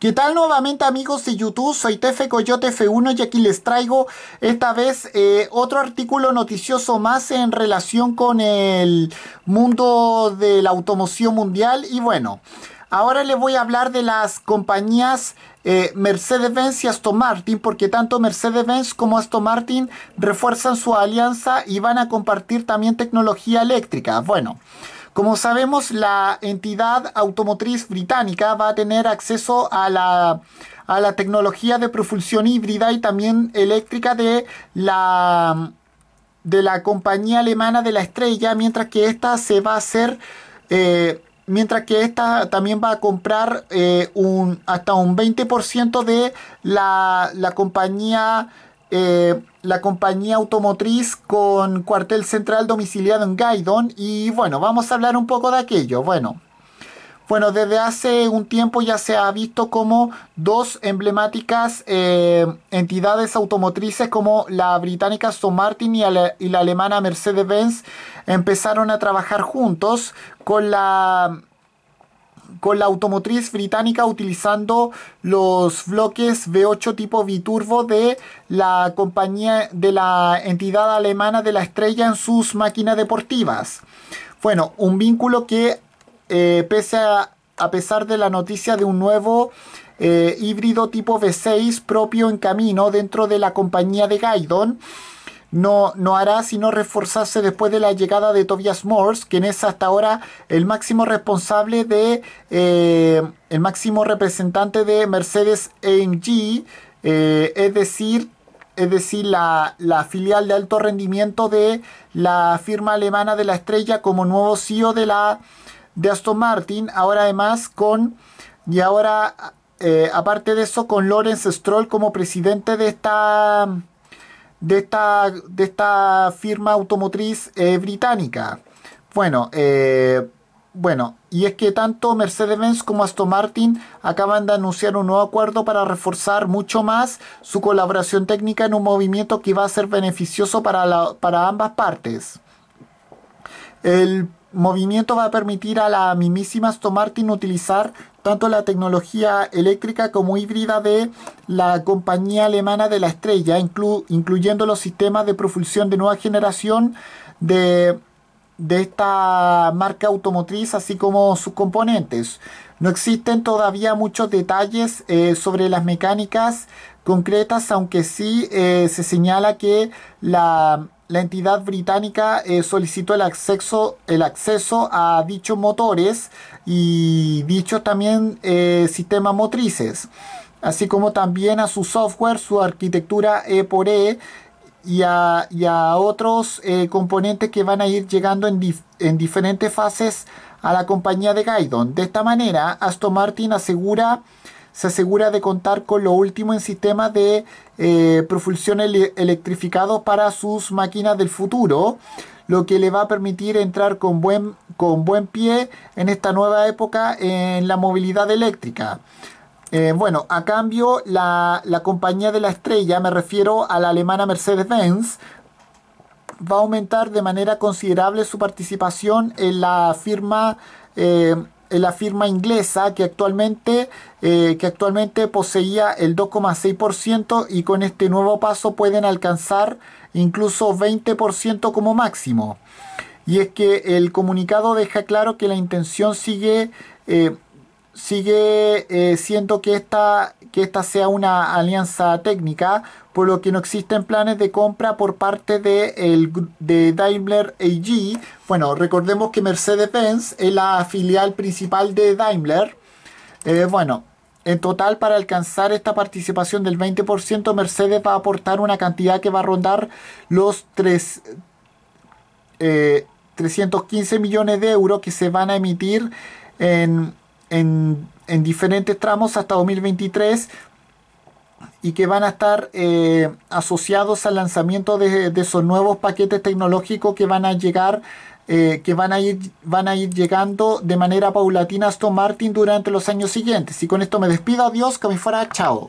¿Qué tal nuevamente amigos de YouTube? Soy Tefe Coyote F1 y aquí les traigo esta vez eh, otro artículo noticioso más en relación con el mundo de la automoción mundial y bueno, ahora les voy a hablar de las compañías eh, Mercedes-Benz y Aston Martin, porque tanto Mercedes-Benz como Aston Martin refuerzan su alianza y van a compartir también tecnología eléctrica. Bueno. Como sabemos, la entidad automotriz británica va a tener acceso a la, tecnología de propulsión híbrida y también eléctrica de la, de la compañía alemana de la estrella, mientras que esta se va a hacer... Eh, mientras que esta también va a comprar eh, un, hasta un 20% de la, la compañía eh, la compañía automotriz con cuartel central domiciliado en Gaidon. Y bueno, vamos a hablar un poco de aquello. Bueno, bueno, desde hace un tiempo ya se ha visto como dos emblemáticas eh, entidades automotrices como la británica Aston Martin y la alemana Mercedes-Benz empezaron a trabajar juntos con la con la automotriz británica utilizando los bloques V8 tipo biturbo de la compañía de la entidad alemana de la estrella en sus máquinas deportivas. Bueno, un vínculo que eh, pese a, a pesar de la noticia de un nuevo eh, híbrido tipo V6 propio en camino dentro de la compañía de Gaidon, no, no hará sino reforzarse después de la llegada de Tobias Morse, quien es hasta ahora el máximo responsable de, eh, el máximo representante de Mercedes AMG, eh, es decir, es decir, la, filial de alto rendimiento de la firma alemana de la estrella como nuevo CEO de la de Aston Martin, ahora además con y ahora eh, aparte de eso con Lorenz Stroll como presidente de esta de esta, de esta firma automotriz eh, británica. Bueno, eh, bueno, y es que tanto Mercedes-Benz como Aston Martin acaban de anunciar un nuevo acuerdo para reforzar mucho más su colaboración técnica en un movimiento que va a ser beneficioso para, para ambas partes. El movimiento va a permitir a la mismísima Aston Martin utilizar tanto la tecnología eléctrica como híbrida de la compañía alemana de la estrella, incluyendo los sistemas de propulsión de nueva generación de, de esta marca automotriz, así como sus componentes. No existen todavía muchos detalles eh, sobre las mecánicas concretas, aunque sí eh, se señala que la la entidad británica eh, solicitó el acceso, el acceso a dichos motores y dichos también eh, sistemas motrices, así como también a su software, su arquitectura E por E y a, otros eh, componentes que van a ir llegando en, en diferentes fases a la compañía de Gaidon. De esta manera, Aston Martin asegura se asegura de contar con lo último en sistemas de eh, propulsión para sus máquinas del futuro, lo que le va a permitir entrar con buen, con buen pie en esta nueva época en la movilidad eléctrica. Eh, bueno, a cambio, la, compañía de la estrella, me refiero a la alemana Mercedes-Benz, va a aumentar de manera considerable su participación en la firma eh, eh, la firma inglesa que actualmente, eh, que actualmente poseía el 2,6% y con este nuevo paso pueden alcanzar incluso 20% como máximo. Y es que el comunicado deja claro que la intención sigue... Eh, sigue eh, siendo que esta, que esta sea una alianza técnica, por lo que no existen planes de compra por parte de, el, de Daimler AG. Bueno, recordemos que Mercedes-Benz es la filial principal de Daimler. Eh, bueno, en total, para alcanzar esta participación del 20%, Mercedes va a aportar una cantidad que va a rondar los 3, 315 eh, millones de euros que se van a emitir en en, diferentes tramos hasta 2023 y que van a estar eh, asociados al lanzamiento de, esos nuevos paquetes tecnológicos que van a llegar eh, que van a ir van a ir llegando de manera paulatina a Aston Martin durante los años siguientes y con esto me despido adiós que me fuera chao